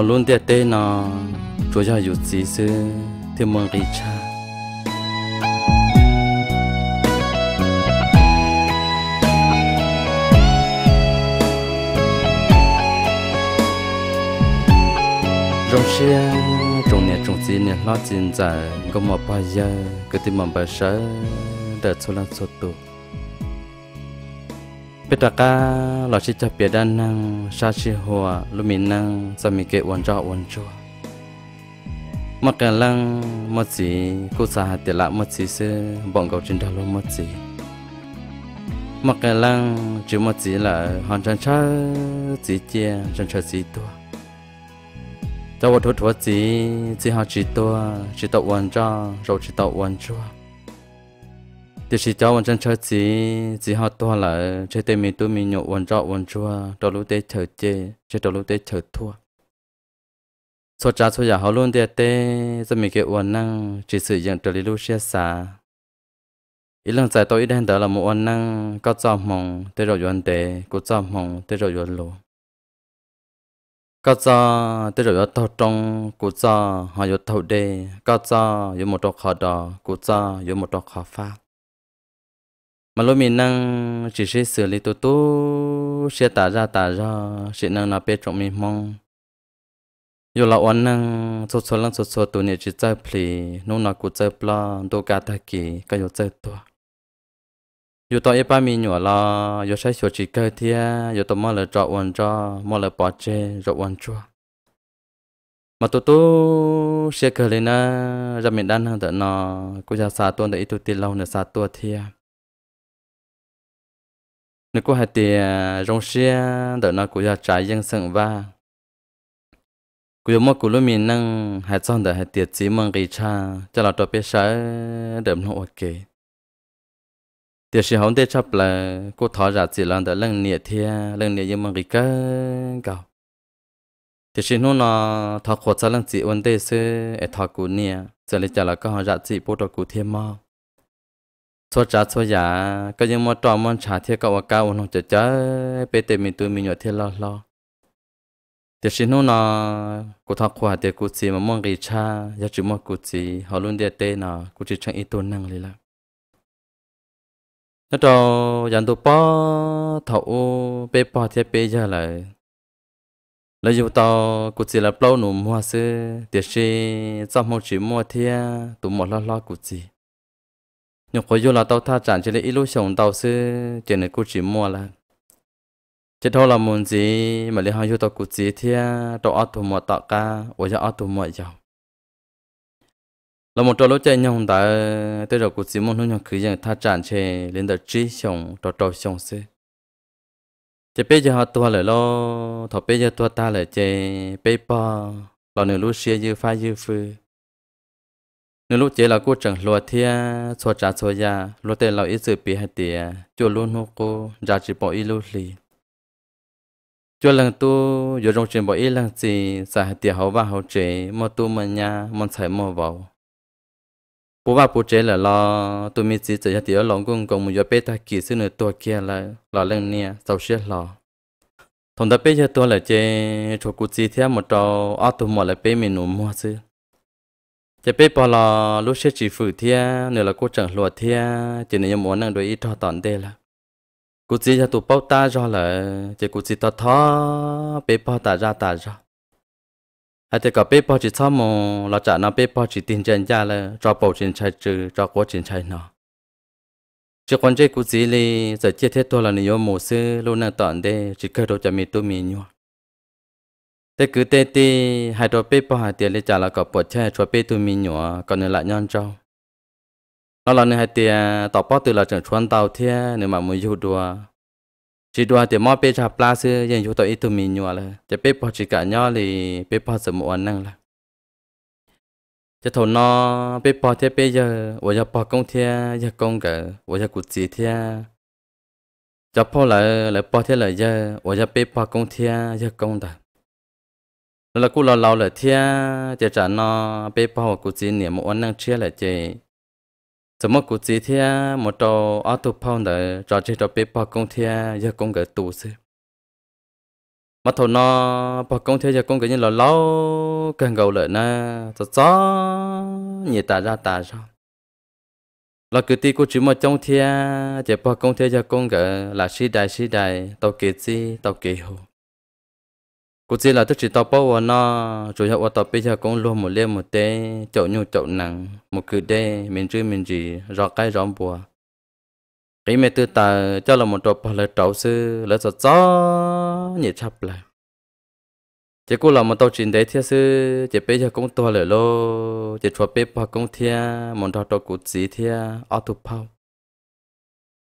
họ luôn tiếc tê nó chúa cho dù gì sư thêm mong kỳ cha trong xe trong nhà trong gì nhà lo tiền giờ có một bao giờ cứ tìm một bà sợ để cho là cho tục biết tất cả là chỉ cho biết đan năng sa chi hòa lúc mình năng sao mình kệ quan cho quan cho mặc cả lăng mất gì cô xã hạt tiền lại mất gì sư bọn cậu trên đầu luôn mất gì mặc cả lăng chỉ mất gì là hoàn toàn cha gì chia chân chờ gì tua cho vật thuật vật gì chỉ họ chỉ tua chỉ tạo quan cho rồi chỉ tạo quan cho thì chỉ cho วัน chân chơi chỉ chỉ họ to là chơi tay mình tôi mình nhậu วัน trọ วัน chua đầu lúc tết chờ chê chơi chơi đầu lúc tết chơi thua số trả số giả họ luôn để tê giờ mình cái uẩn năng chỉ sử dụng trợ lý lúc xe xả ý lần giải tôi đang đó là một uẩn năng có cho mong tê rồi uẩn tê có cho mong tê rồi uẩn lô có cho tê rồi uẩn thâu trong có cho họ uẩn thâu đê có cho uẩn một trọc họ đỏ có cho uẩn một trọc họ pháp mà lúc mình năng chỉ sẽ xử lý tổ tổ sẽ tả ra tả ra sẽ năng nạp bê trọng mình mong dù là oan năng số số lần số số tụ này chỉ chơi plei nông nọ cũng chơi pla đồ cả ta kỳ cái dù chơi to, dù tao ép mi nhỏ là dù sẽ sửa chỉ cơ thi, dù tao mò là trọ oan cho mò là bỏ chơi trọ oan cho, mà tụ tụ sẽ cơ lên á, ra mình đang hàng tận nó cũng ra xa tuần để ít tụ tiền lâu nữa xa tuần thia nếu có hai thì à, rong xe đỡ nó cũng là trái dân sừng va cũng một cái lúc mình năng hai trong đỡ hai tiệt chỉ mong cái cha cho là tôi biết sợ đỡ nó ok tiệt sĩ hồng tết chấp là cô thọ ra chỉ là đỡ lần nè thì lần nè nhưng mang cái cái cầu tiệt sĩ nó nó thọ khổ cho lần chỉ vấn đề sự thọ cũng nè giờ lấy cho là có họ ra chỉ bộ đồ cũng thêm mau số trả số giả cái gì mà trò mòn trả thiệt cậu và cao nó chở chở bê tê mình tụi mình nhọt thiệt lo lo thì xin nó nó cụ thọ khoa thì cụ chỉ mà mong gì cha giá trị mong cụ chỉ họ luôn để tê nó cụ chỉ chẳng ít tuần năng liền là nó trò dàn tụ bó thầu bê bò thì bê giờ lại lấy dù tao cụ chỉ là bao nụ mua xứ thì xin trong một chỉ mua thì tụi mỏ lo lo cụ chỉ nhưng khối vô là tao tha chẳng chỉ là ít lối sống tao sẽ chỉ là cô chỉ mua là chỉ thôi là muốn gì mà lấy hai yêu tao cố gì thì tao ăn thua mọi tao cả ôi giờ ăn thua mọi giàu là một trò lối chơi nhau đã tới rồi cố gì muốn nói nhau cứ rằng tha chẳng chỉ lên đời trí sống tao tao sống sẽ chỉ bây giờ họ tua lại lo thọ bây giờ tua ta lại chơi bây giờ là nửa lối xe như pha như phơi nếu lúc chế là cô chẳng lo thia à, cho trả cho ya lo tên là ít sự bị hại tiền à, cho luôn nó cô giá trị bỏ ít lúc lì cho lần tu vô trong chuyện bỏ ít lần gì xả hại tiền hậu và hậu chế mà tu mà nha mà phải mà vào bố bà bố chế là lo tu mới chỉ chỉ hại tiền lòng cũng còn một giờ bé ta kỳ sư nữa tua kia là là lần nia sau sẽ lo thằng ta bé giờ tua là chế cho cô chỉ theo một trò ở tu mà là bé mình nụ mua xưa chỉ biết bỏ lò lúc sẽ chỉ phụ thia nữa là cô chẳng lùa thia chỉ nên muốn năng đối ý cho tận đây là cô chỉ cho tụi bao ta cho là chỉ cô chỉ tao thọ, bé bao ta ra ta ra Hay thì cả bé bao chỉ sao mồ, là trả nó bé bao chỉ tiền chân ra là cho bầu tiền chạy trừ cho cô tiền chạy nó chỉ còn chơi cô chỉ là giờ chết hết tôi là nhiều mồ sư luôn năng tận đây chỉ cần đồ cho mình tôi mình nhau thế cứ tê tê hai trò bê bỏ hai tiền lấy trả là có bỏ chơi trò bê tu mình nhỏ còn nữa lại nhon trâu nó là nơi hai tiền tỏ bỏ từ là trưởng chuan tàu thế nếu mà muốn yêu đùa chỉ đùa thì mò bê trả pla xưa dành cho tụi tu mình nhỏ là chỉ bê bỏ chỉ cả nhau thì bê bỏ sớm muộn năng là chỉ thầu nó bê bỏ thế bây giờ bây giờ công thế công cả bây giờ cụt gì thế cho phô lại lại bỏ thế lại giờ bê bỏ công thế công ta là cô lo lo là thia chỉ trả nó bé bao cô chỉ niệm một năng chia là chỉ giờ mà cô chỉ thia một trò auto pound để trò chơi trò bé bao công thia giờ công cái tù sư mà thầu nó bao công thia giờ công cái như là lâu càng gầu lại na cho gió nhị tà ra tà ra là cứ ti cô chỉ mà trong thia chỉ bao công thia giờ công cái là si đại si đại tàu kỳ si tàu kỳ hồ cô chỉ là tôi chỉ tao bao à, nó chủ yếu tao bây giờ cũng luôn một liên một té chậu nhu chậu nặng một cứ đê mình chơi mình gì rõ cái rõ bùa cái mẹ tư ta cho là một trò là trậu sư là sợ gió nhẹ chập lại chỉ cô là một tàu chuyện đấy thiệt sư chỉ bây giờ cũng to lời lô chỉ cho bê bà cũng thiệt một trò trò cụ gì thiệt ở tu bao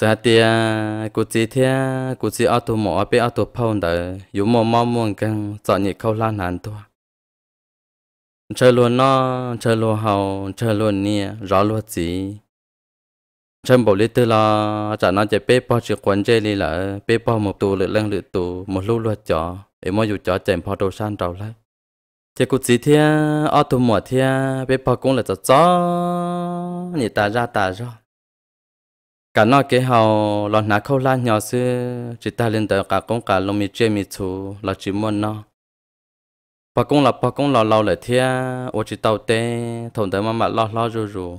giờ thì cụ chỉ thế cụ chỉ ở tụ mỏ bé ở tụ phao đời dù mò mò muốn căng chọn nhị câu la hàn tua chơi luôn nó chơi luôn hầu chơi luôn nia rõ luôn gì chơi bộ lý tư là chả nó chỉ bé bao chỉ quan chơi đi là bé bao một tụ lựa lăng lựa tụ một lúc luôn e chó em mới dù chó chèm bao đồ san đầu lại chỉ cụ chỉ thế ở tụ mỏ thế bé bao cũng là chó chó nhị ta ra ta ra cả nó cái hậu lọt nà khâu la nhỏ sư chỉ ta lên tới cả công cả lông mi chơi mi chú là chỉ muốn nó bà công là bà công là lâu lại thia ô chỉ tàu tê thùng tới mà mà lo lo rù rù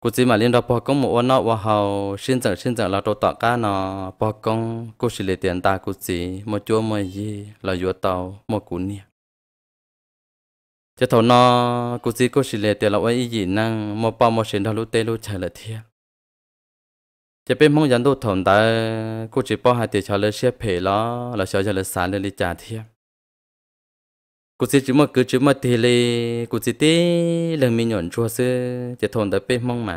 cô chỉ mà lên đó bà công một nó và hậu xin chẳng xin chẳng là đồ tọa cá nó bà công cô chỉ lấy tiền ta cô chỉ một chúa một gì là vừa tàu một cú nia chỉ thầu nó cô chỉ cô chỉ lấy tiền là ấy gì năng một bao một xin đó lú tê lú chạy lại thiệt จะเป็นมองยันดูถมแต่กูจีป้อหาติชาเลเชียเพลอแล้วชาจะเลสารเลลิจาเทียกูสิจุมากูจุมาทีเลกูสิตีเรื่องมีหย่อนชัวซึจะถมแต่เป็นมองมา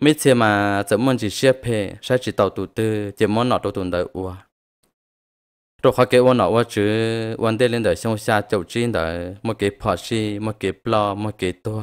ไม่เชื่อมาจะมันจีเชียเพลใช้จีเต่าตูตือจะมันหนอตัวตุนเดอัวตัวเขาเกวันหนอว่าจื้อวันเดลินเดช่องชาเจ้าจีนเดมาเก็บพอชีมาเก็บปลอมาเก็บตัว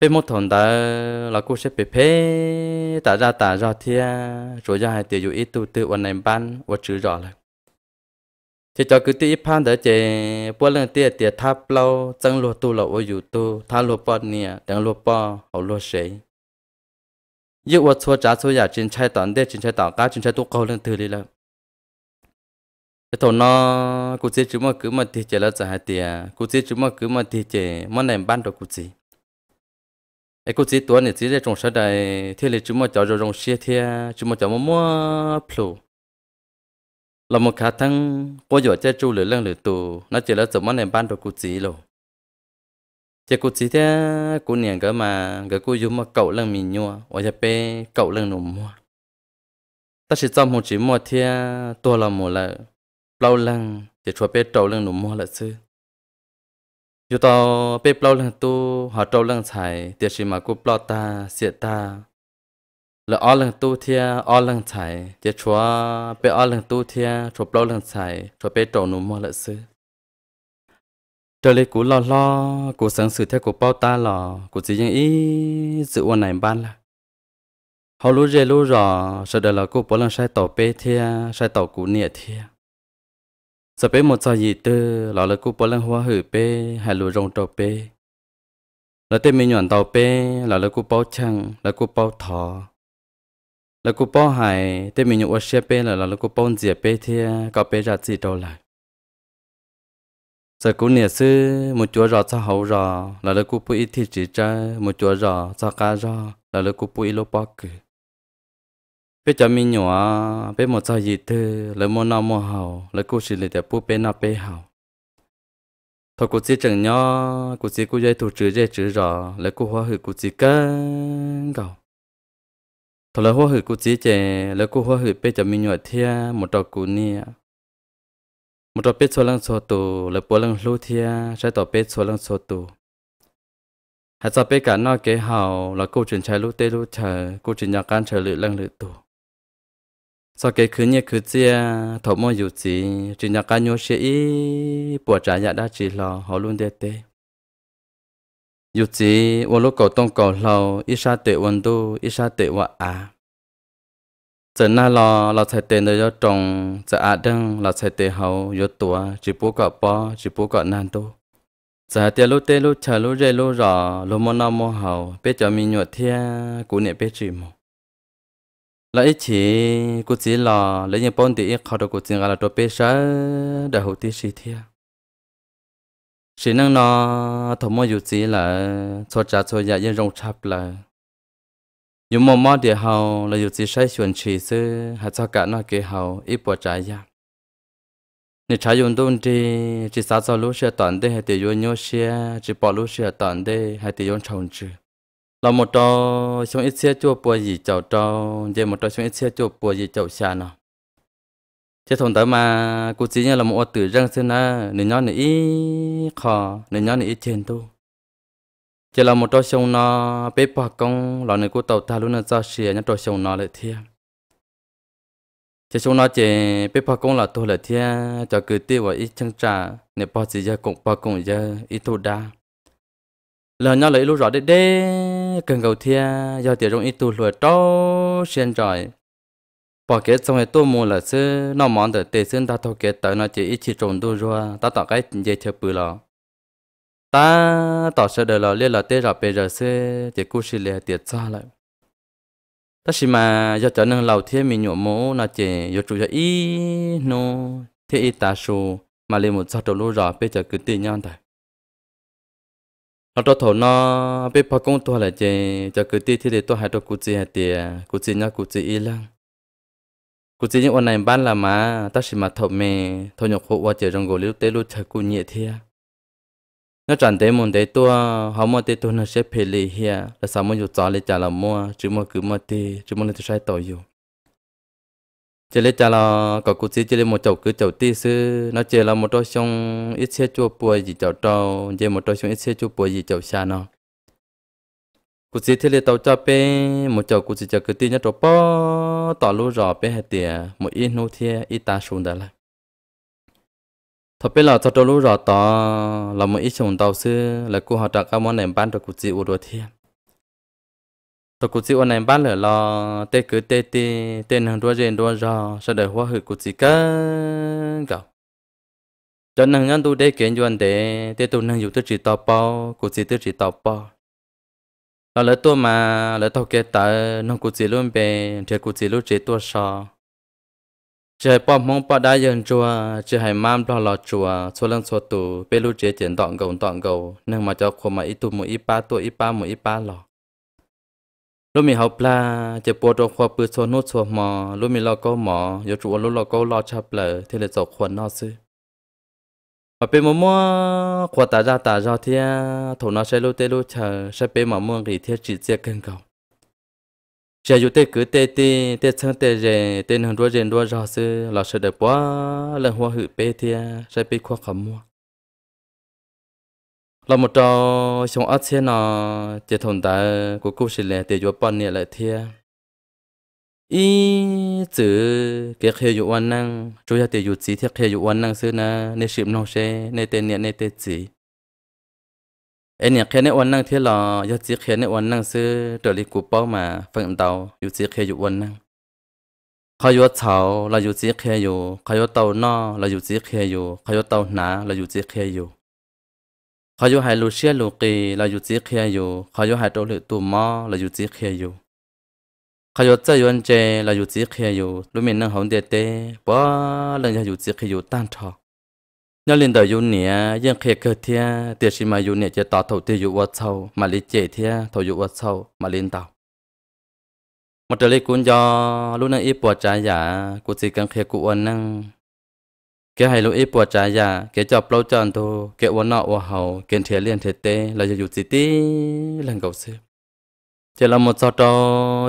bên một thằng ta là cô sẽ bị phê ta ra ta ra thia rồi ra hai tiêu dụ ít tu tự ở này ban và chữ rõ là thì cho cứ tiêu phan đỡ chè bữa lần tiêu tiêu tháp lâu chẳng lúa tu là ở dụ tu thà lúa bò nè đang lúa bò hậu lúa sấy yêu ô chua trả chua giả chính trai tận để chính trai tận cá chính trai tu câu lần thứ đi là cái thằng nó cụ chỉ chúng mà cứ mà tiêu chè là trả hai tiêu cụ chỉ chúng mà cứ mà tiêu chè mà này ban được cụ chỉ cô cũng chỉ tuần này chỉ để trồng sơ đại thế là chúng mà cháu rồi trồng xe thế chúng mà cháu mà mua plu là một khả năng có giỏi chơi chú lửa lăng lửa tù nó chỉ là chỗ mà này ban đầu cô chỉ rồi chỉ cô chỉ thế cô niệm cái mà cái cô dùng mà cậu lăng mình nhua hoặc là pe cậu lăng nổ mua ta chỉ trong một chỉ mua thế tôi là một là lâu lăng chỉ cho pe trâu lăng nổ mua là xưa yo tao bị plo lang tu họ trâu lang chai tiếc gì mà ku plo ta sia ta là o lang tu thia o lang chai tiếc chua bị o lang tu thia chua plo lang chai chua pe to nu mo la sư trở lại cú lo lo cú sáng sự theo cú bao ta lò, cú chỉ những ý sự quan này ban là họ lú rê lú rò sợ đời là cú bỏ lần sai tàu pe thia sai tàu cú nịa thia sợ bé một giờ gì tư lọ là cú bỏ lăng hoa hử bé hà lù rồng tàu bé là tên mình nhọn tàu bé lọ là cú bao chăng là cú bao thọ là cú bao hải tên mình nhọn ô xe bé là là cú bao dìa bé thia có bé ra gì đâu lại sợ cú nè sư một chúa rò cho hậu rò là là cú bùi thì chỉ trai, một chúa rò cho cá rò là là cú bùi lô bao cửa bây giờ mình nhỏ bây một giờ gì thế lấy một năm một hào lấy cô xin lấy để bút bên nào bên hào thôi cô chỉ chẳng nhớ cô chỉ cô dây thủ chữ dây chữ rõ lấy cô hoa hử cô chỉ cân cầu thôi lấy hoa hử cô chỉ chè lấy cô hoa hử bây giờ mình nhỏ thia một trò cú nia một trò biết số lăng số tù lấy bố lăng lưu thia sẽ tỏ biết số lăng số tù hãy sao biết cả nó cái hào là cô chuyển trái lưu tê lưu chờ cô chuyển nhà can chờ lự lăng lự tù sau cái khứ nhẹ khứ chia thổ mô dù chỉ chỉ nhà cá nhô sẽ ý bỏ trả nhà đã chỉ lò họ luôn đê tê dù chỉ ô lúc cầu tông cầu lò ít sa tệ quân tu ít sa tệ vợ à giờ na lo, lo sẽ tệ nơi do trồng giờ à đăng lo sẽ tê hậu do tua chỉ bố cọ bỏ chỉ bố cọ nan tu giờ tiệt lúc tê lúc chờ lúc rê lúc rò lúc mò na mò hậu biết cho mình nhuột thia cũng nè biết chỉ mò là ít chỉ cô chỉ là lấy những bông thì khó được cô chỉ là đồ bê sá đã hậu tiết sĩ thiệt sĩ năng nó thầm mơ dù chỉ là cho cha cho dạ nhà dân rong chập là dù mò mò địa hậu là dù chỉ sai chuẩn chỉ sư hạt cho cả nó kế hậu ít bỏ trái ra dạ. nè trái dùng tôn thì chỉ sao cho lúa sẽ toàn đây hay để dùng nhau xe chỉ bỏ lúa sẽ toàn đây hay để dùng trồng chứ เราหมดจอช่วงเอเชียจั่วปัวหยีเจ้าจอเจหมดจอช่วงเอเชียจั่วปัวหยีเจ้าชาเนาะเจ้าถงแต่มากูจีเนี่ยเราหมดตื่นเรื่องเส้นนะหนึ่งย้อนหนึ่งอีคอหนึ่งย้อนหนึ่งอีเชนตู้เจ้าเราหมดจอชงเนาะเป๊ะปากกงเราหนึ่งกูเต่าตาลุ้นเจ้าเสียเนี่ยจอชงเนาะเลยเทียเจ้าชงเนาะเจ้เป๊ะปากกงเราตัวเลยเทียจอคือตีว่าอีช่างจ่าเนี่ยพอจีจะกงปากกงเยอะอีทุดา lỡ nhau lấy lúc rõ đế đế cần cầu thia do tiền trong ít tu lùa trâu xuyên trời bỏ kế xong hệ tu muốn là sư nó món được tề xuyên ta thâu kế tới nó chỉ ít chỉ trộn tu rồi ta tỏ cái dây chơi bự lọ ta tỏ sợ đời lọ liên là tê rõ bây giờ sư chỉ cú xì lìa tiệt xa lại ta xì mà do trở nên lầu thiên mình nhổ mũ nó chỉ do chủ cho ít nô thiên ít ta su mà liền một sao trộn lùa rõ bây giờ cứ tin nhau thôi nó cho thổ nó biết bao công thua là chơi cho cứ tiếc thì để tôi hai tôi cút gì hạt tiền cút gì nhá cút gì ít lắm cút gì những ông này bán là má ta chỉ mà thổ mè thổ nhục hộ qua chơi trong gỗ liu tê lu chơi cút nhẹ thia nó chẳng thấy muốn thấy tôi họ mua thấy tôi nó sẽ phê lì hia là sao muốn dù cho lấy trả là mua chứ mua cứ mua thì chứ mua lấy tôi sai tội rồi chỉ lấy cha là có cụ chỉ chỉ lấy một chậu cứ chậu tí sư nó chỉ là một đôi xong ít xe chua bùa gì chậu trâu chỉ một đôi xong ít xe chua bùa gì chậu xa nó cụ chỉ thì lấy tàu cho bé một chậu cụ chỉ chậu cứ tí nhất chỗ bó tỏ lú rõ bé hết tiề một ít nô thiê ít ta xuống đó là Thôi bé là cho trâu lú rõ tỏ là một ít xuống tàu sư là cụ họ trả các món này bán cho cụ chỉ u đồ thiê tôi cũng chỉ ôn em bắt lửa lo tê cứ tê tê tên hàng đua rèn đua rò sau đời hoa hử cũng chỉ cân gạo cho nên ngăn tu đế kiến chuẩn đệ tê tu năng dụ tư chỉ tò po cũng chỉ tư chỉ tò po nó lỡ tua mà lỡ tàu kia tờ nó cũng chỉ luôn bè thì cũng chỉ luôn chỉ tua sò chơi po mong bò đã dần chùa chơi hay mam lo lo chùa số lần số tu bê lu chế tiền tọn gầu tọn gầu nhưng mà cho khô mà ít tu một ít ba tu ít ba một ít ba lò lúc mình học là chỉ bộ trong khoa bự số nốt số mò lúc mình lo câu mò giờ chủ lúc lo câu lo chập lờ thì là dọc khuôn nó sư mà bên mồm mua khoa tả ra tả ra thì thổ nó sẽ lúc tê lúc chờ sẽ bên mồm mua thì thiết chỉ riêng cân cầu giờ dù tê cứ tê tê tê sang tê rề tê hàng đua rề đua ra sư là sẽ được quá lần hoa hữu bê thì sẽ bị khoa khẩm mua là một trò sống ớt xe nó chế thôn ta của cô sẽ là để cho bạn nhận lại thia ý chữ cái kheo dụ văn năng chủ ra để dụ chỉ thiết kheo dụ văn năng xưa na nên sịp nông xe nên tên nè nên tên chỉ anh nè kheo nên văn năng thiết là do chỉ kheo nên văn năng xưa trở lại của bao mà phần đầu dụ chỉ kheo dụ văn năng khao dụ chảo là dụ chỉ kheo dụ khao dụ tàu nọ là dụ chỉ kheo dụ khao dụ tàu ná là dụ chỉ kheo dụ เขาอยู่หายลูเชียลูกีเราอยู่จีเคียอยู่เขาอยู่หายโตหรือตูมอเราอยู่จีเคียอยู่เขาอยู่เจยวนเจเราอยู่จีเคียอยู่ลูกมินนั่งหงเดเต้ป้อเรื่องอยู่จีเคียอยู่ตั้งทอย้อนเรียนต่ออยู่เนี่ยยังเคยเกิดเทียเตียชิมาอยู่เนี่ยจะต่อถูกที่อยู่วัดเช่ามาลิเจเทียถูกอยู่วัดเช่ามาเรียนต่อมาเจอเลยกุญยอลูกนั่งอีปวดใจหยากูจีกังเคกูอ้วนนั่ง cái hay lối ít bỏ trái già cái chọc lâu tròn thôi cái uốn nọ uốn hậu cái thiệt liền thiệt tê là dù gì tí lần cầu xưa chỉ là một sao trò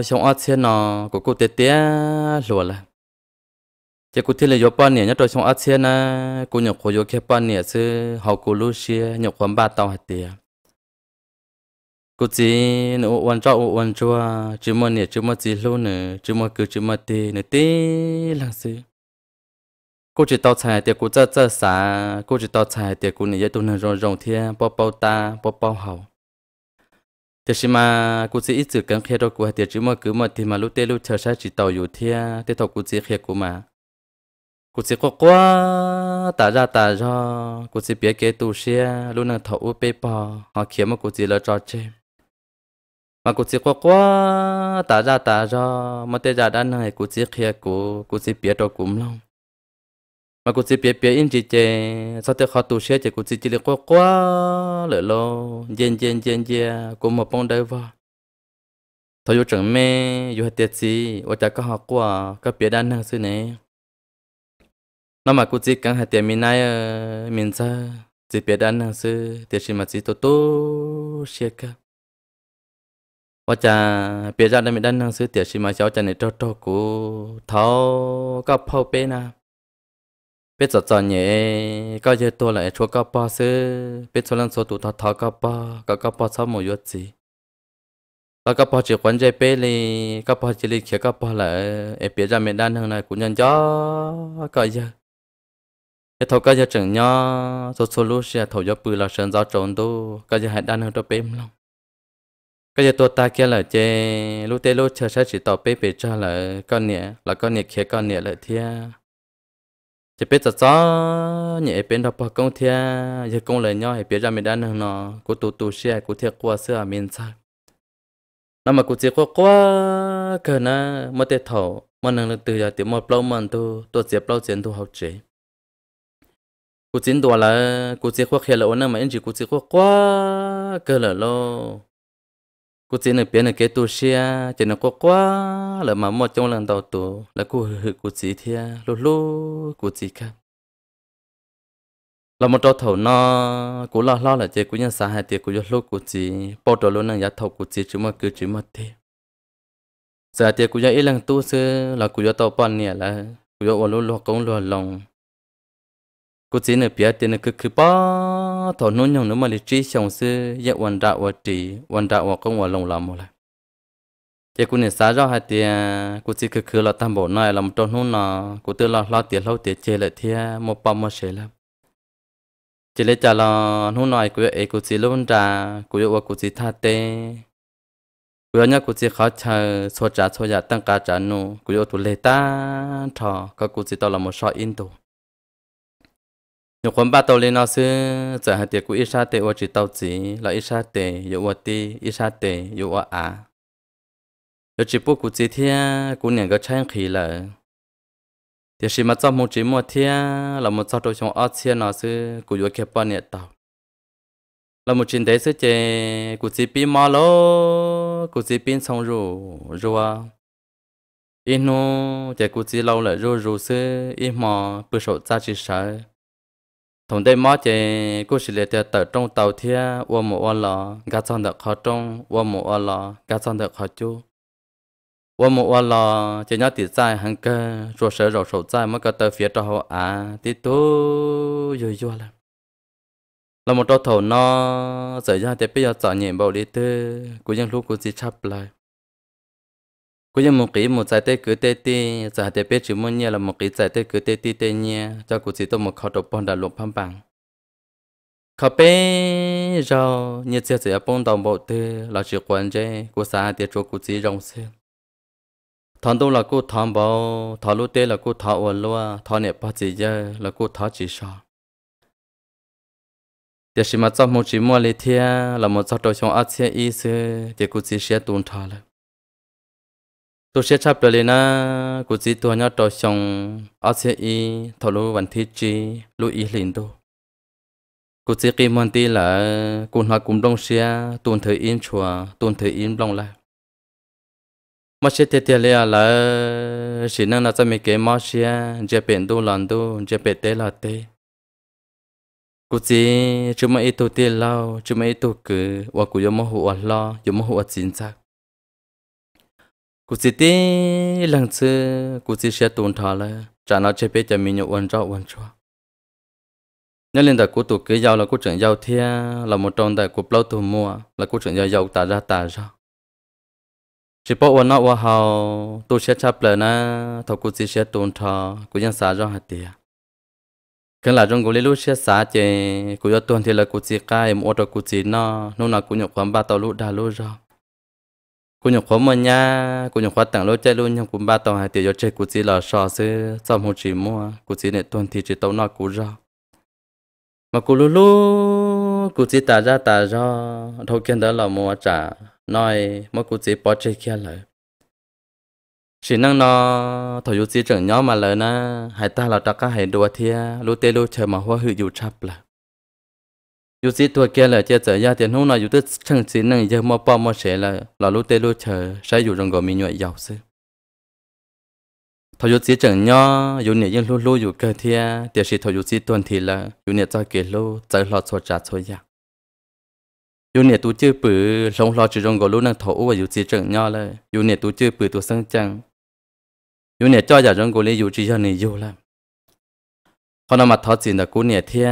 trong ở trên nó của cụ tê tê lùa là chỉ cụ thiên là vô bao nè nhất trò sống ở trên á cô nhập khối vô kẹp bao nhiêu chứ hậu cô lúc xưa nhập khoảng ba tàu hạt tiền cô chỉ nó uốn cho uốn cho chỉ một nè chỉ một gì luôn nè chỉ một cứ chỉ một tí nè tí lần xưa cô chỉ tao xài tiền của cha cha xả cô chỉ tao xài tiền của người tôi nên rong rong thiên bao bao ta bao bao hậu thế xí mà cô chỉ ít chữ cần khi đó của tiền chứ mà cứ mà thì mà lúc tê lúc chờ sai chỉ tao อยู่ thiên tê thọ cô chỉ khi của mà cô chỉ có quá ta ra ta ra cô chỉ biết cái tu xe lúc nào thọ u bê bò họ kiếm mà cô chỉ là trò chơi mà cô chỉ có quá ta ra ta ra mà tê ra đan này cô chỉ khi cô cô chỉ biết đó cũng long mà cô chỉ biết biết im chỉ chè sao tới khó tu sửa chỉ cô chỉ chỉ là quá quá lỡ lo yen yen yen yen cô mà bông đời vào thôi yêu chẳng mê yêu hết tiệt gì và chả có học qua các biết đan năng xưa này nó mà cô chỉ cần hết tiệt mình nay ờ, mình ra chỉ biết đan năng xưa tiệt gì mà chỉ tu tu sửa cả và chả biết ra mình đan năng xưa mà cháu chả này trâu trâu cô tháo các phao bên nào biết giờ giờ nhẹ có giờ tôi lại chúa cá ba sư biết cho lần số tụ thọ thọ cá ba cá cá ba sao một chút gì ta cá ba chỉ quan chơi bé li cá ba chỉ li khía cá ba lại em biết ra miền đan hàng này cũng nhận gió có giờ cái thầu cá giờ chẳng nhá số số lúc xe thầu gió bự là sơn gió trộn đô cá giờ hãy đan hàng cho bé lòng cái giờ tôi ta kia là chơi lúc tê lúc chờ sẽ chỉ tao bé bé cho là con nhẹ là con nhẹ khía con nhẹ lại thiệt chỉ biết cho cho nhẹ bên đó bà công thia giờ công lời nhau thì biết ra mình đang nó cô tu tu xe cô thiệt qua xưa miền sao nó mà cô chỉ có qua cái nó mất tiền thầu mà năng lực từ giờ thì một lâu mà tu tu chỉ lâu tiền tu học chế cô chỉ đùa là cô chỉ có khi là ôn mà anh chỉ cô chỉ có qua cái là lo cô chỉ nửa biến là cái tu xe chỉ nửa quá quá là mà mua trong lần đầu tổ là cô hừ hừ cô chỉ thia lú lú cô chỉ khác là một trò thầu nó cô lo lo là chỉ cô nhân xã hai tiệt cô lú cô chỉ bao trò luôn là giá thầu cô chỉ chúng mà cứ chúng mà thế giờ tiệt cô nhân ít lần tu sư là cô cho tàu bắn nè là cô cho ôn lú lú công lú lòng cô chỉ nửa biết tiền cứ cứ ba thọ nôn nhung nó mà lịch trí xong sư ya quan đạo và trí quan đạo và công và lòng làm một lại chỉ cô nửa sáng ra hai tiền cô chỉ cứ cứ là tam bộ này làm trong nôn nó cô tự lo lo tiền lâu tiền chơi lại thì một bao một sẽ làm chỉ lấy trả lo nôn nói cô ấy cô chỉ luôn ra cô yêu và cô chỉ tha tê cô nhớ cô chỉ khó chờ số trả số giả tăng cả trả nô cô yêu tụ lệ ta thọ các cô chỉ tao là một sợi in tụ nhiều quân ba tàu lên nó sư giờ hạt tiệt của ít sa tệ ô chỉ tàu chỉ là ít sa tệ yếu ô ti ít sa tệ yếu ô á chỉ bút của chỉ thiên của nền cái chân khí là thì chỉ mà cho một chỉ một thiên là một cho đôi chúng ớt thiên nó sư của yếu kẹp bọn nhiêu tàu là một chuyện thế sự chế của chỉ pin mà lô của chỉ pin xong rồi rồi ít nô chế của chỉ lâu là rồi rồi sư ít mà bữa sổ ra chỉ sợ thùng đây mót chế cô sĩ lệ từ tờ trong tàu thia qua một qua lò gạt xong được khó trong qua một qua lò gạt xong được khó chú qua một qua lò chế nhớ tiệt sai hàng cơ rồi sợ rồi sầu sai mới có tờ phía cho họ à tí tú rồi, vui lắm là một trò thầu nó giờ ra thì bây giờ chọn nhiệm vụ đi tư cũng dân lúc cũng chỉ chắp lại bây giờ một cái một trái tê cứ tết tê trái tê biết chữ mua nhia là một cái trái tê cứ tết tê tê nhia cho cụ chỉ tôi một khẩu đồ bông đã lục phăng bằng khẩu bé rau như chia sẻ bông đồng bộ tư là chỉ quan chế cụ xã tiệt chỗ cụ chỉ rong xe thằng đông là cụ thằng bảo thằng lú tê là cụ thằng ổn lúa thằng nẹp ba chỉ giờ là cụ thằng chỉ sao tiệt sĩ mà trong một chỉ mua lì thia là một cho đồ trong ác xe ý sư tiệt cụ chỉ sẽ tồn thà lại tôi sẽ chấp đời na cụ chỉ tôi nhớ tôi xong ở sẽ y thầu lu vấn thiết chi lu y liền đồ, cụ chỉ kim hoàn ti là cụ hoa cùng đông xe tuần thời yên chùa tuần thời yên long lại mà sẽ tiệt tiệt là là chỉ năng là cho mình cái mà xe chế biến đồ làm đồ chế biến tê là tế, cụ chỉ chúng mày ít tu tiền lâu chúng mà ít tu cử và cụ yếm hồ lo yếm hồ chính xác cú chỉ tí lần chứ cú chỉ sẽ tồn thọ là trả nó chế bé cho mình nhiều uẩn rau uẩn cho nên lên đại cú tụ cứ giàu là cú trưởng giàu thia là một trong đại cụ lâu tụ mua là cú trưởng giàu giàu tả ra tả ra chỉ bỏ uẩn nó uẩn hào tụ sẽ chắp lại na thọ cú chỉ sẽ tồn thọ cú nhân xả ra hạt tiền khi là trong cụ lấy lúc sẽ xả chế cụ do tuần thì là cú chỉ cai một cú chỉ nó nô nào cú nhập quán ba tàu lũ đà lũ ra cô nhục khóa mà nha cô nhục khóa tặng lối chơi luôn nhưng cũng ba tàu hai tỷ chơi cô chỉ là sò sư sau một chỉ mua cô chỉ này tuần thì chỉ tàu nó cú ra mà cô luôn luôn cô chỉ tả ra tả ra thôi kia đó là mua trả nói mà cô chỉ bỏ chơi kia lời chỉ năng nó thôi dù chỉ chẳng nhỏ mà lời na hai ta là ta cả hai đùa thia lú tê lú chơi mà hoa hữu dù chắp là อยู่สิตัวแกแหละเจ้าเจอยาเตียนหูน่ะอยู่ตัวช่างสินนั่งเยอะมอป้อมอเฉละหลาลูเตลูเฉใช้อยู่รงก็มีหน่วยยาวซึทอยู่สิจังย่ออยู่เนี่ยยังลู่ลู่อยู่เกเทียเตียสิทอยู่สิตัวทีละอยู่เนี่ยจะเกลูจะหลอดโซจ่าโซยาอยู่เนี่ยตัวชื่อปือลงหลอดจีรงก็ลู่นั่งทอว่าอยู่สิจังย่อเลยอยู่เนี่ยตัวชื่อปือตัวสังจังอยู่เนี่ยจ้าอยากรงก็เลยอยู่จีจังนี่อยู่แล้วคนมาทอดสินแต่กูเนี่ยเที่ย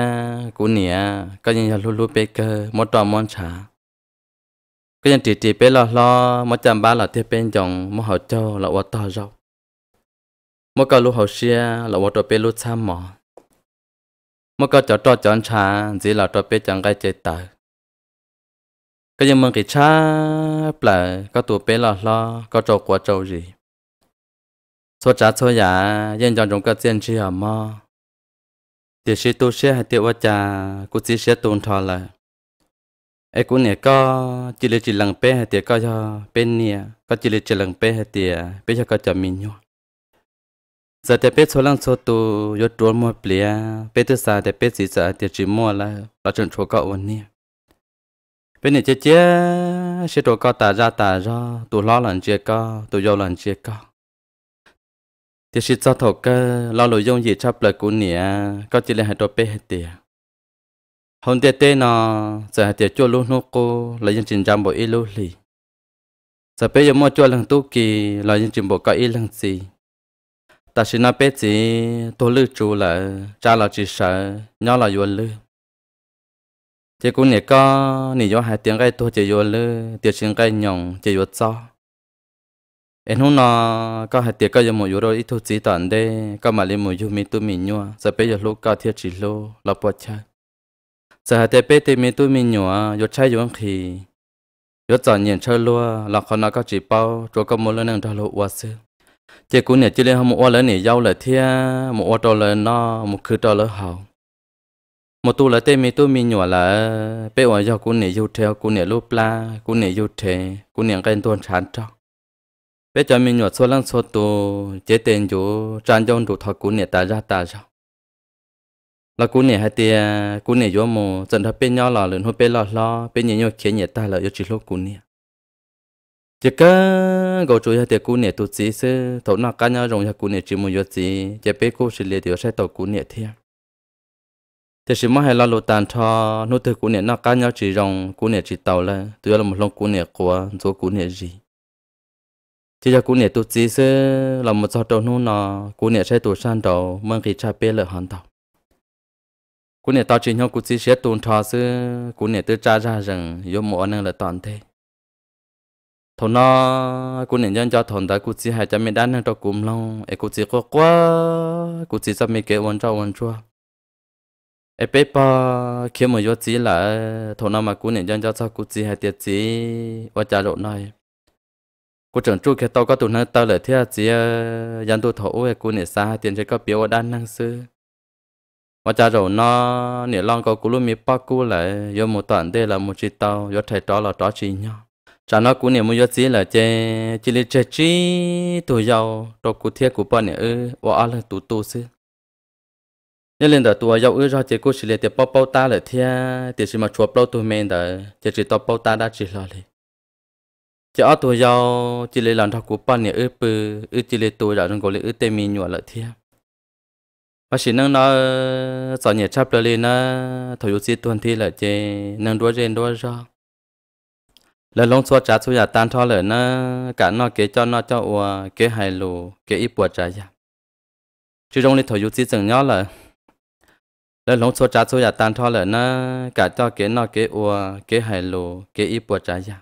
กูเนี่ยก็ยังจะรู้ๆไปเกอมดตอมอนฉาก็ยังตีตีไปหล่อหล่อมดจำบ้านหล่อเที่ยเป็นจงมดหัวเจ้าหล่อวัดต่อเรามดก็รู้หัวเชียหล่อวัดตัวเป็นรู้ช้ำหมอมดก็จอดต่อจอนฉาจีหล่อตัวเป็นจังไกเจตาก็ยังมึงกิชาเปล่าก็ตัวเป็นหล่อหล่อก็โจกว่าโจจีโซจ้าโซยาเย็นจอนจงก็เจียนเชียมอ thì sẽ tôi sẽ hay tiêu cha cũng chỉ sẽ tồn thọ là ấy cũng nè có chỉ là chỉ lần bé hay tiêu có cho bên nè có chỉ là chỉ lần bé hay tiêu bé cho có cho mình nhau giờ thì bé số lần số tu yo trốn mua bia bé thứ sáu thì bé gì giờ thì chỉ mua là là chuẩn chỗ cậu vẫn nè bên này chết chết sẽ chỗ cậu ta ra ta ra tụ lo lần chết có tụ yo lần chết có thì chỉ cho thầu cơ lo lối dùng gì cho bờ của nè có chỉ là hai đôi bê hai tiệt. hôm tiệt tê nó giờ hai tiệt chua luôn nô cô là dân trình trăm bộ y lưu lì giờ bây giờ mua chua lần tu kỳ là dân trình bộ có y lần gì ta chỉ nói bé chỉ tôi lưu chú là cha là chỉ sợ nhỏ là yuan lưu chỉ cũng nè có nè do hai tiếng gây tôi chỉ yuan lưu tiếng tiếng gây nhồng chỉ yuan sao anh hùng nọ có hai tiệc có giờ một yếu rồi ít thôi chỉ tận đây có mà lên một yếu mi tu mi nhua giờ bây giờ lúc có thiết chỉ lô là bỏ chạy giờ hai tiệc bây thì mi tu mi nhua yếu chạy yếu khi yếu chọn nhận chơi luôn là con nó có chỉ bao cho có một lần đang thao lộ quá sư chỉ cũng nhảy chỉ lên hôm một ô lần nhảy giao lại thia một ô trò lần nó một khứ trò lỡ hậu một tu là tên mi tu mi nhua là bây giờ cũng nhảy yêu theo cũng nhảy lúc la cũng nhảy yêu thế cũng nhảy cái tuần sáng trăng bây giờ mình nhớ số lần số tu chế tiền chỗ trang trong đủ thọ cú nè ta ra ta ra là cú nè hai tia cú nè vô mồ dần thọ bên nhau là lớn hơn bên lọ lọ bên nhiều nhau khiến nhẹ ta là yêu chỉ lúc cú nè chỉ có gấu chú hai tia cú nè tu chỉ sư thấu nào cá nhau rồng hai cú nè chỉ muốn yếu chỉ chỉ bên cú xử lý điều sai tàu cú nè thiên thì chỉ mới hay là lô cho nô tư cú nè nào cá nhau chỉ rồng cú nè chỉ tàu là tôi là một lông cú nè qua rồi cú nè gì chỉ cho cú nè tu chỉ sẽ là một số đầu nô nọ cú nè sẽ tu san đồ mang khí cha bé lợi hòn đầu cú nè tao chỉ nhau cú chỉ sẽ tu thọ sư cú nè tự cha ra rằng yếu mỏ năng là toàn thế thôn nó cú nè nhân cho thôn đã cú chỉ hai trăm mét đan năng cho cùng long ấy cú chỉ có quá cú chỉ sắp mấy kế quan cho quan chua ấy bé ba khi mà yếu chỉ là thôn nó mà cú nè nhân cho sao cú chỉ hai tiệt chỉ và cha lộ này cô trưởng chú kia tao có tụi nó tao lại thế à? chỉ ờ, dân tôi thổ ấy cô nè xa tiền chơi có biểu đan năng sư mà cha rồi nó nè long có cú luôn mi pa cú lại do một tuần đây là một chi tao do thầy trò là trò chỉ nhau cha nó cú nè muốn do chỉ là chơi chỉ là chơi chỉ tụi giàu rồi cú thiết cú pa nè ư và ăn là tụi tụi sư nên lần đầu tụi giàu ư ra chơi cú chỉ là tiền bao bao ta lại thế tiền chỉ mà chuột bao tụi mình đó chơi chỉ tao bao ta đã chỉ là liền chỉ ở tuổi giàu chỉ lấy làm thằng của ba nè ư bự ư chỉ lấy tuổi đã đừng có lấy ư tê mi nhụa lại thiệt và chỉ nâng nó sợ nhẹ chắp lên nó thổi yếu xịt tuần thi là chê nâng đua trên đua ra là lông xua trả xua nhà tan thoa lời nó cả nó kế cho nó cho ua kế hài lù kế ít bùa trả ya, chứ trong này thổi yếu xịt chẳng nhớ là là lông xua trả xua nhà tan thoa lời nó cả cho kế nó kế ua kế hài lù kế ít bùa trả ya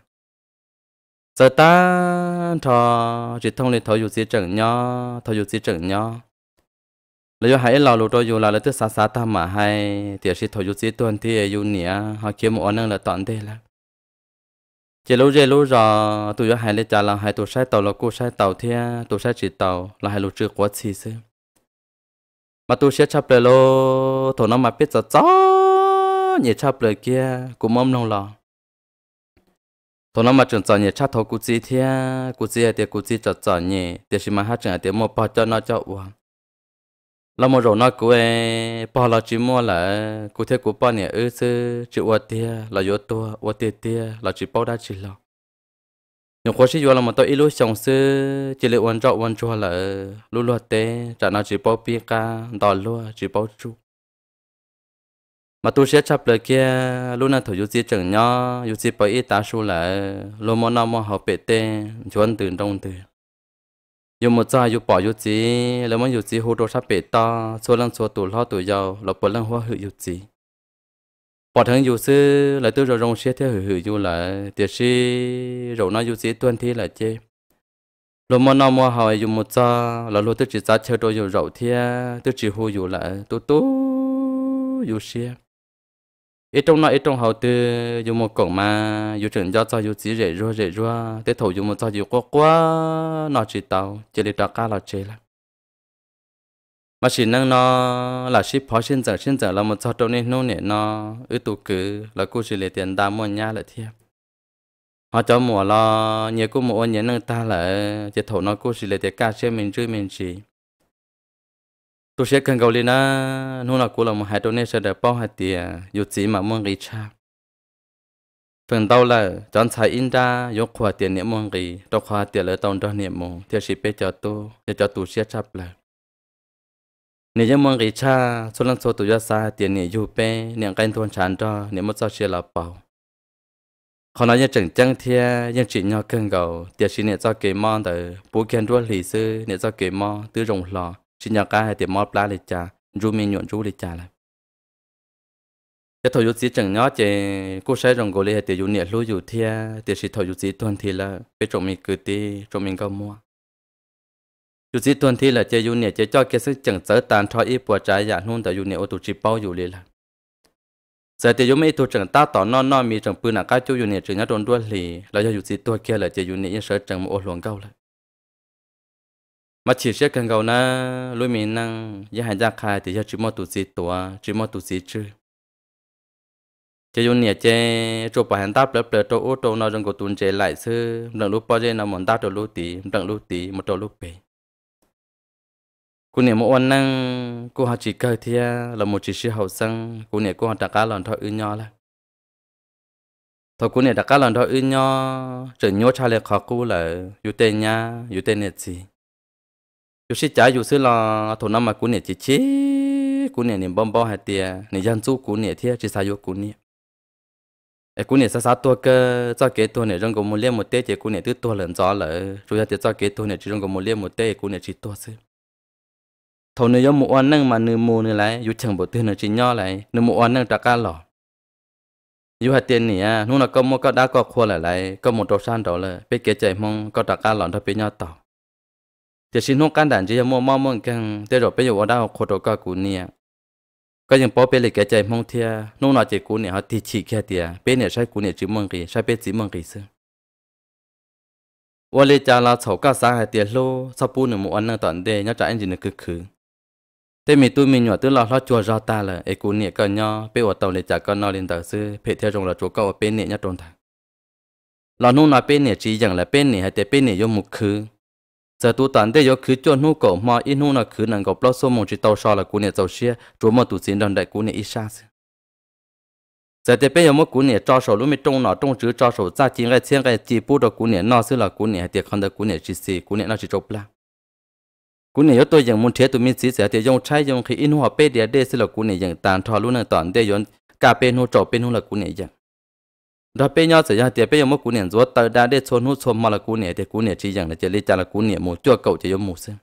giờ ta thọ chỉ thông lên thọ dù gì chẳng nhó thọ dù gì chẳng nhó lấy cho hãy lò lụt rồi dù là lấy thứ xa xa ta mà hay thì sẽ thọ dù gì tuần thì dù nĩa họ kiếm một năng là toàn thế là chỉ lâu rồi lâu rồi tụi cho hãy lấy trả là hãy tụi sai tàu là cô sai tàu thế tụi sai chỉ tàu là hãy lụt chưa quá xì xí mà tụi sẽ chắp lại lô thọ nó mà biết giờ chó nhỉ chắp lại kia cũng mong nông lòng tôi nói mà chuẩn chọn nhẹ chắc thôi cú chi thế cú chi thì cú chi chọn chọn nhẹ thì xí mà hát chẳng thì mua bao cho nó cho uống là một rồi nó cú ấy bao là chỉ mua là cú thế cú bao nhẹ ư chứ chỉ uống tia là yếu tua uống tia tia là chỉ bao đã chỉ lo nhưng khó xí là một tôi ít lúc sống sư chỉ lấy uống cho uống chua là luôn luôn tê chả nó chỉ bao bia ca đòi luôn chỉ bao chua mà tôi sẽ chấp lời kia lúc nào thổi yuzi chẳng nhá yuzi bởi ít ta su là lô mò nào mò học bể tê chuẩn từ đông từ yu một cha yu bỏ yuzi lô mò yuzi hồ đồ sắp bể ta số lần số tù lo tù giàu lô bỏ lần hoa hữu yuzi bỏ thằng yu sư là tôi rồi rong xe theo hữu hữu yu là tiệt sĩ rồi nó yuzi tuân thi là chê lô mò nào mò học yu một cha là lô tôi chỉ cha chơi đồ yu rậu thia tôi chỉ hồ yu là tôi tú yu xe ít trong nó ít trong hậu tư dù một cổng mà dù trưởng do cho dù chỉ rễ rua rễ rua tế thổ dù một cho dù quá quá nó chỉ tàu chỉ để cho cá là chế lắm mà chỉ năng nó là ship phó sinh giờ sinh giờ là một cho trong nên nô nè nó ư tụ cứ là cô chỉ lấy tiền đa mua nhà là thiệt họ cho mùa lo nhiều cô mùa nhớ năng ta là ờ, chỉ thổ nó cô chỉ lấy tiền cá xem mình chơi mình chỉ tôi sẽ cần cầu lên nó nô là của là một hai đôi nét sẽ được bao hạt tiền dù chỉ mà muốn gây cha phần đầu là chọn xài in khoa tiền niệm mong gì đó khoa tiền lỡ tông đó niệm mong theo sĩ bé cho tu để cho tu sẽ chấp là nếu như mong gì cha số lần số tu ra xa tiền niệm dù bé niệm cái thôn chán cho niệm mất sao sẽ là bảo họ nói như chẳng chẳng thia nhưng chỉ nhau cần cầu tiền sĩ niệm cho kế mong từ bố kiến đua lý sư niệm cho kế mong từ rồng lò chỉ nhà cá hay tiệm mót lá lịch trà rú mi nhuận rú lịch trà lại thế thôi dụ chẳng nhớ chị cô sẽ rồng gỗ lì hay tiệm dụ nhiệt lúa dụ thia tiệm sĩ thôi dụ chỉ tuần thì là bế trộm mình cử ti trộm mình câu mua dụ chỉ tuần thì là chế dụ nhiệt chơi cho cái sức chẳng sợ tàn cho ít bùa trái giả luôn tại dụ nhiệt ô tụ chỉ bao dụ lì là giờ thì dụ mấy tụ chẳng ta tỏ non non mi chẳng bự nà cá chú dụ nhiệt chẳng nhớ trộn đuôi lì là do dụ chỉ tua kia là chế dụ nhiệt sợ chẳng một ô luồng câu lại mà chỉ sẽ cần cầu na lối mình năng giá hàng gia khai thì cho chỉ một tụ sĩ tổ chỉ một tụ sĩ chứ chỉ dùng nhiệt chế chỗ bảo hành táp lập lập chỗ ô tô nào trong cổ tuần chế lại sư đằng lúc bao giờ nào mòn táp đồ lúc tí đằng lúc tí một chỗ lúc bể cô niệm một anh năng cô học chỉ cơ thì là một chỉ sư hậu sang cô niệm cô học đặc cá lần thôi ư nho là thôi cô niệm đặc cá lần thôi ư nho trở nhô cha lệ khó cô là yu tên nha yu tên nhiệt gì dù sĩ trái dù sư là thổ nam mà cú nè chỉ chế cú nè niệm bom bom hạt tiền niệm dân chú cú nè thiệt chỉ sai vô cú nè ê cú nè sa sa tua cơ cho kế tua nè rong gồm một liên một tê chỉ cú nè tứ tua lần gió lỡ rồi ra tiệt cho kế tua nè chỉ rong gồm một liên một tê cú nè chỉ tua sư thổ nè yếm một oan nâng mà nửa mù nửa lại dù chẳng bộ tư nè chỉ nho lại nửa một oan nâng trạc ca lỏ dù hạt tiền nè nô là có một cái đá có khoa lại lại có một đầu san đầu là biết kế chạy mong có trạc ca lỏ đó biết nhau tao จะชินห้องการด่านจะยังมัวมั่วมั่งกังแต่เราไปอยู่ว่าได้โคตรก็กูเนี่ยก็ยังพอไปเลยแกใจมองเทียนุ่งหน่อยเจกูเนี่ยเขาตีฉีแค่เตียเป็นเนี่ยใช้กูเนี่ยจีมังกีใช้เป็นจีมังกีซึ่งวันเลยจาลาเฉาก้าสาหายเตียโลสับปูหนึ่งหมู่อันนึงตอนเดยยอดจ่ายอันจีนึงคือคือแต่มีตู้มีหนวดตัวเราเราจัวราตาเลยไอ้กูเนี่ยก็ย่อไปอดเตาเลยจากก็นอนเล่นต่อซื้อเพจเทียจงเราจัวก็ว่าเป็นเนี่ยยอดตรงทางเรานุ่งหน่อยเป็นเนี่ยจีอย่างละเป็นเนี่ยแต่เป็นเนี่ยยมุกคือ giờ tu tán đây có cứ cho nu cổ mà in nu là cứ nàng gặp lo số mong chỉ tàu sao là cú nè tàu xe chúa mà tu xin đòn đại cú nè ít xa giờ thì bây giờ mà cú nè cho sổ lúc mình trông nọ trông chữ cho sổ ra chín cái xiên cái chỉ bút được cú nè nọ xứ là cú nè tiệc không được cú nè chỉ xì cú nè nó chỉ chụp la cú nè yếu tôi dùng muốn thiết tụi mình xí giờ thì dùng trái dùng khi in nu họ bê địa đây xứ là cú nè dùng tàn thọ lúc nàng tán đây dùng cà bên nu trộn bên nu là cú nè dùng đó bây giờ xảy ra thì bây giờ mỗi cú niệm rốt tới đã để chôn hút chôn mà là cú niệm thì cú niệm chỉ rằng là chỉ lấy trả là cú niệm một chua cầu chỉ dùng một xem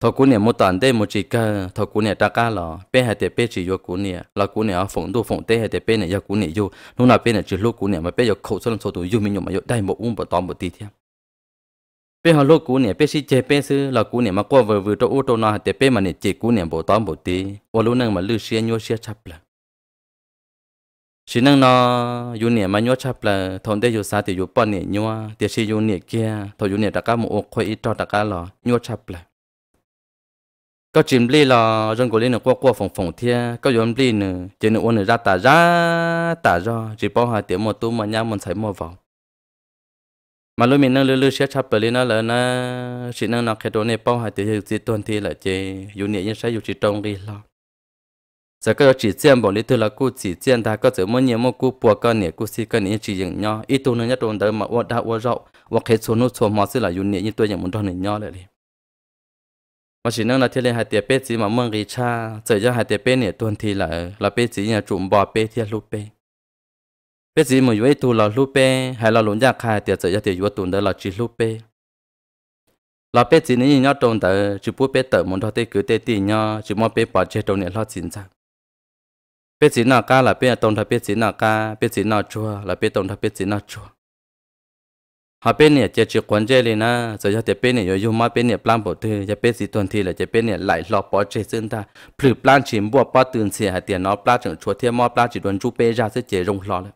thọ cú niệm một tuần đây một chỉ cả thọ cú niệm ta cả là bây giờ thì bây chỉ dùng cú niệm là cú niệm phụng tu phụng tê thì bây này giờ cú niệm dùng lúc nào bây này chỉ lúc cú niệm mà bây giờ khẩu số làm số tuổi dùng mình dùng mà dùng đây một uống một tóm một tí thêm bây giờ lúc cú niệm bây chỉ chế bây xứ là cú niệm mà qua vừa vừa cho ô nào thì bây mà niệm chỉ cú niệm bộ tóm một tí và lúc nào mà lư xe nhua xe chập lại chỉ năng nó dù nè mà nhớ chấp là thôn đây dù xa thì dù bọn nè nhớ thì chỉ dù nè kia thôi dù nè đã cá một ô khơi ít cho đã cá lò nhớ chấp là có chim li là dân của linh nó qua qua phòng phòng thia có dân li nữa chỉ nó nè ra tà ra tà ra chỉ bao hai tiệm một tu mà nhau mình thấy mua vào mà lúc mình năng lư lư sẽ chấp lại nó là nó chỉ năng nó cái đồ nè bao hai tiếng chỉ tuần thì là chỉ dù nè như sẽ dù chỉ trong đi lo sẽ có chỉ tiền bọn lý từ là cô chỉ tiền ta có giờ mỗi nhiều mỗi cô bỏ cái này cô xí cái này chỉ dùng nhau ít tu nữa nhất đồn đời mà uất đã uất rậu uất hết số nốt số mà xí là dùng này như tôi nhận một đòn này nhau lại đi mà chỉ năng là thiên liên hai tiệp bê chỉ mà mương gì cha giờ cho hai tiệp bê này tuần thì là là bê chỉ nhà trụm bò bê thiên lúc bê bê chỉ mà dưới tu là lúc bê hay là lún giác khai, tiệp giờ cho tiệp dưới tuần đời là chỉ lúc bê là bê chỉ này nhau đồn đời chỉ bút bê tự một đo tê cứ tê tì nhau chỉ mua bê bỏ chết đồn này là chính xác biết chỉ nào ca là biết tông thật biết chỉ nào ca biết chỉ nào chua là biết tông thật biết chỉ nào chua họ bên này chỉ chỉ quan chế lên na rồi cho tiếp bên này dùng mà bên này plan bộ thứ cho bên gì tuần thì là cho bên này lại lọp bỏ chế sinh ta phử plan chìm bùa bỏ tiền xì hay tiền nó plan chẳng chua thêm mò plan chỉ đoàn chú bê ra sẽ chế rung lọ lên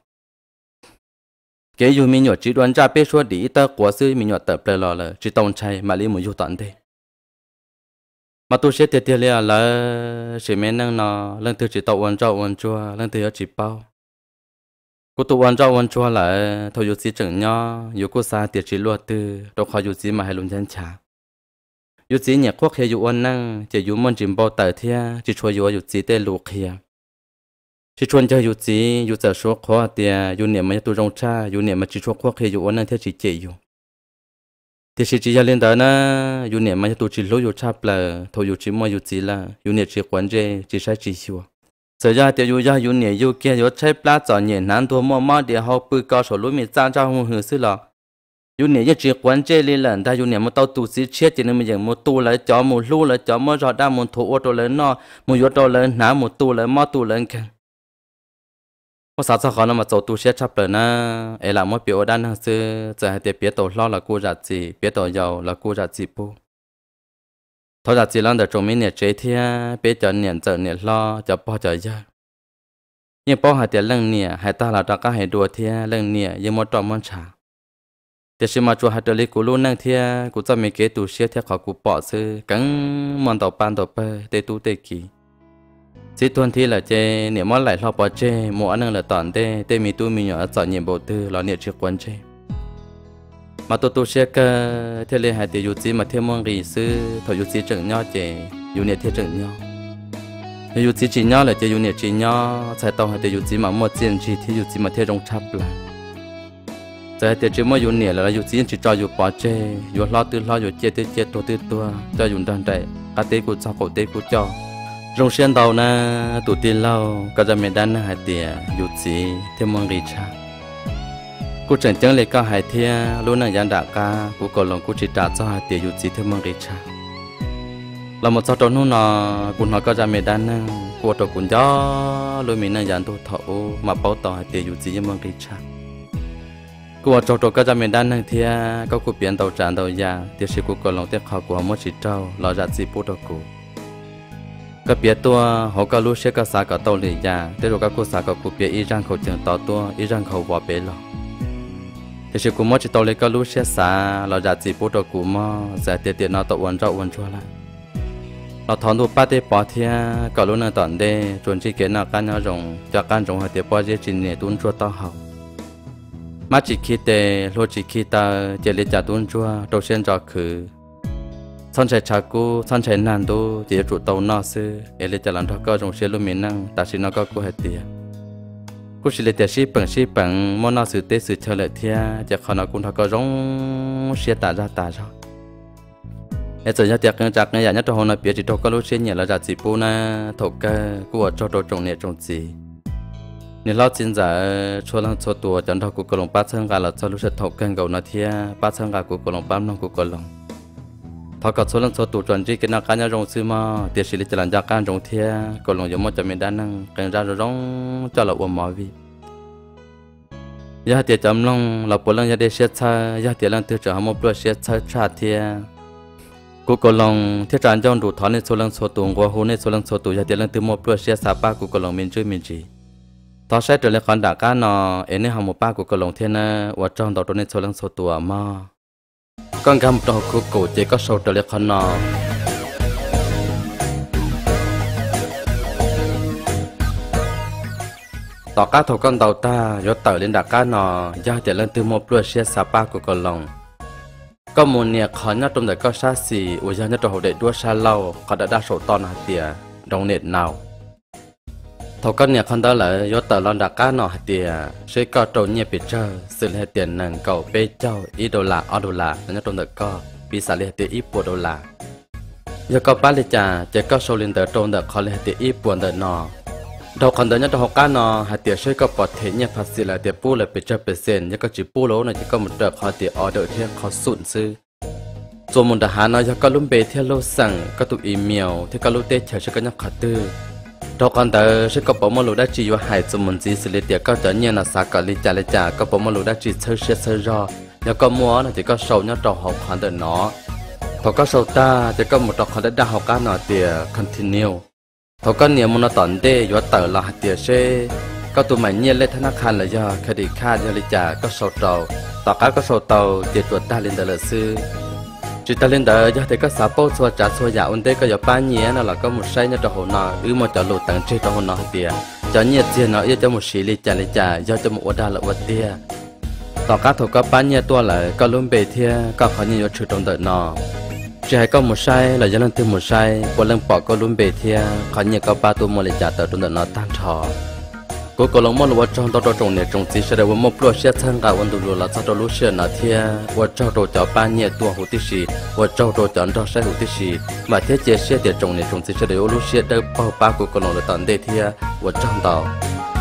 cái dùng mình nhọ chỉ đoàn ra bê số đi tờ của sư mình nhọ tập lờ lọ lờ chỉ tông chay mà lý một yêu toàn thế mà tôi sẽ tiệt tiệt liền là sẽ mấy năng nó lần thứ chỉ tàu quan trọng quan chua lần thứ chỉ bao cô tụ quan trọng quan chua là thôi dù gì chẳng nhá dù cô xa tiệt chỉ luật từ đâu khó dù gì mà hay luôn chán chả dù gì nhà quốc hay dù quan năng chỉ dù mong chìm bao tài thia chỉ cho dù dù gì để lục kia chỉ chuẩn cho dù gì dù giờ số khó tiệt dù niệm mà tôi rong cha dù niệm mà chỉ cho quốc hay dù quan năng theo chỉ chỉ dù thế chỉ chỉ lên đó na u niệm mà tôi chỉ lối u chắp là thôi yêu chỉ mà yêu chỉ là u niệm chỉ quan chế chỉ sai chỉ xíu giờ ra thì yêu ra yêu niệm yêu kia u chắp là cho nhẹ nán thua mò mò để học bự cao số lối mình trang cho hùng hưởng sự là u niệm yêu chỉ quan chế lên lần ta yêu niệm mà tao tu sĩ chết thì nên mình dùng một tu lại cho một lu lại cho một rõ đa một thủ ô tô lớn nó một yếu tô lớn ná một tu lớn mò tu lớn kia ภาษาสักคนมาโจตูเชียชับเลยนะเอล่ะมั่วเปียวด้านนั่งซื้อจะให้เตียเปียโตล้อละกูจัดจีเปียโตยาวละกูจัดจีปูทอจัดจีลังเดจงมีเนี่ยเจเทียเปียจะเนี่ยเจอเนี่ยล้อจะป้อจะยายิ่งป้อหาเตียเรื่องเนี่ยหายตาเราตาก็หายดัวเทียเรื่องเนี่ยยิ่งมดตอมมันชาเดี๋ยวชิมาจัวหาเดลิกูรู้นั่งเทียกูจะมีเกตูเชียเทียขอกูปอซื้อกังมันต่อปานต่อไปเตตูเตกี chỉ tuần thi là chế niệm món lại lo bỏ chế mua ăn là toàn thế, thế mi tu mi nhỏ sợ nhiệm bộ tư lo niệm trước quan chế. mà tu tu sẽ cơ theo liên hệ thì dù gì mà theo mong gì sư thọ dù gì chừng nhau chế, dù niệm thiết chừng nhau nếu dù gì chỉ nhau là chế dù niệm chỉ nhau sai tao hay thì dù gì mà mua tiền chỉ thì dù gì mà thiết trong chắp là giờ thì chỉ mua dù niệm là dù gì chỉ cho dù bỏ chế, dù lo tư lo dù chế tư chế tôi tư tôi cho dù đơn đại cả tế của cho cổ tế của cho rong xiên tàu na tụ tiền lao cả gia mẹ đan hai tiền dụ chỉ thêm mong rì cha cô chẳng chẳng lệ cả Hải thiên luôn là gian đã cả cô còn lòng cô chỉ trả cho hai tiền dụ chỉ thêm mong rì cha là một sau đó nó nó cũng nó cả gia mẹ đan cô tổ cũng gió luôn mình là gian tụ thầu mà bảo tỏ hai tiền dụ chỉ thêm mong rì cha cô trâu trâu cái gia mình đan thì có cô biến tàu tràn tàu già thì sẽ cô còn lòng tiếc khó của mất chỉ trâu lo ra gì bút đâu cô ก็เปียตัวหกลูเชก็สาก็ตัวเลยยาแต่เราก็กูสาก็กูเปียอีร่างเขาจึงต่อตัวอีร่างเขาว่าเปล่าแต่ชิกูมอจิตตัวเลยก็ลูเชสาเราจะจีบตัวกูมอจะเตียเตียนอตัววันเจ้าวันชัวละเราถอนดูป้าเตปอเทียก็รู้นั่นตอนเดจนชีเกนกันนรงจากการจงหาเตียปอเจจินเนี่ยตุนชัวต่อเฮามาจิคิเตโลจิคิตาเจริจาตุนชัวตัวเช่นจอคือ son chạy chạc cô son chạy nàn đô chỉ trụ tàu nó sư em lấy làm thắc cơ trong xe luôn miền năng ta xin nó có cô hết tiền cô chỉ lấy tiền ship bằng ship bằng món nó sự tế sự chờ lại thia chỉ còn nó cũng thắc cơ rong xe tạt ra tạt ra em giờ nhất tiệc chạc ngày nhất hồ nay biết chỉ thắc cơ lúc xe nhẹ là chạc chỉ bu na thổ cơ cô ở cho đồ trồng nè trồng gì nếu lo chính giả cho lăng cho tua chẳng thắc cô cô lồng ba chân gà là cho lúc xe thổ cơ gầu nó thia ba chân gà cô cô lồng ba năm cô cô lồng พอกดโซลังโซตูจวนจีกินนักการยรงซื้อมาเดี๋ยวสิลิจลันจากการรงเทียก็ลงยมจะมีด้านนั่งกันราร้องจะละอวมอวียาเตียจำลงเราปวดลังยาเดเชียชายาเตียลังเตียจะหามปวดเชียชาชาเทียกูก็ลงเทียจานจ้องดูถอนในโซลังโซตูกัวหูในโซลังโซตูยาเตียลังเตียมปวดเชียสาป้ากูก็ลงมินจื้อมินจีตอนใช้ตัวเลขอนดาก้านอเอ็นในหามป้ากูก็ลงเทียนะว่าจ้องต่อตัวในโซลังโซตัวมา con gam đồ của cụ chỉ có sâu trở lại khó nọ tỏ cá thổ con đầu ta do tờ lên đặt cá nọ do chạy lên từ một lúa xe xà ba của con lòng con muốn nè khó nhất trong đời có xa xì ủa nhất trong hậu đệ đua xa lâu có đã đa số to nà tìa đồng nệt nào thầu con nhà con đó là do tờ lon đã cá nọ thì sẽ có trâu nhẹ bị chơi sự hệ tiền nâng cầu bê châu ít đô la ở đô la nên trong được co vì sao hệ tiền ít bộ đô la do có ba lít trà chỉ có số lượng tờ trong được khó hệ tiền ít bộ đô nọ đầu còn đó nhất học cá nọ hệ tiền sẽ có bỏ thế nhẹ phát sinh là tiền bu là bị chơi bị sen do có chỉ bu lỗ này chỉ có một đợt khó tiền ở đợt thế khó sụn sư rồi một đợt hà nó do có lúc bê theo lô sẵn có tụ email theo có lúc tết chờ sẽ có nhập khả tư đó còn tờ sẽ có bộ môn lúa đã chỉ vào hải chúng mình chỉ xử lý tiệc các trở nhiên là xã cả lý trả lý trả có bộ môn lúa đã chỉ sơ sơ sơ ra nhớ có mua là chỉ có sầu nhớ trò học hoàn tờ nó thọ có sầu ta chỉ có một trò hoàn tờ đã học cả nó tiệc continue thọ có nhiều muốn nó tận tê vào tờ là tiệc sẽ có tụi mày nhiên lên thana khan là do khi đi khác do lý trả có sầu trầu tọt cá có sầu tàu tiệc tuột ta lên tờ lợi sư chỉ ta lên đời giờ thì các xã bố xua trả xua giả ổn thế có giờ ba nhé nó là có một say nó cho hồ nọ ư mà cho lụt tặng chơi cho hồ nọ tiền cho nhiệt tiền nó yêu cho một xì lì trả lì trả do cho một đa là vật tiền tỏ các thủ có ba nhé tua lại có luôn bề thia có khó nhiều chữ trong đời nọ chỉ hay có một say là do lần thứ một say của lần bỏ có luôn bề thia khó nhiều có ba tu một lì trả tờ trong đời nọ tan thọ cô cô lòng mong là trong đó trong nhà trong chỉ sẽ là một lô xe thang cả quân đội là cho đó lô xe là thế và cho đồ cho ba nhà tua hữu tiết sĩ và cho đồ cho đó sẽ hữu tiết sĩ mà thế chế xe để trong nhà trong chỉ sẽ là lúc xưa đã bao ba cô cô lòng là tận đây thế và trong đó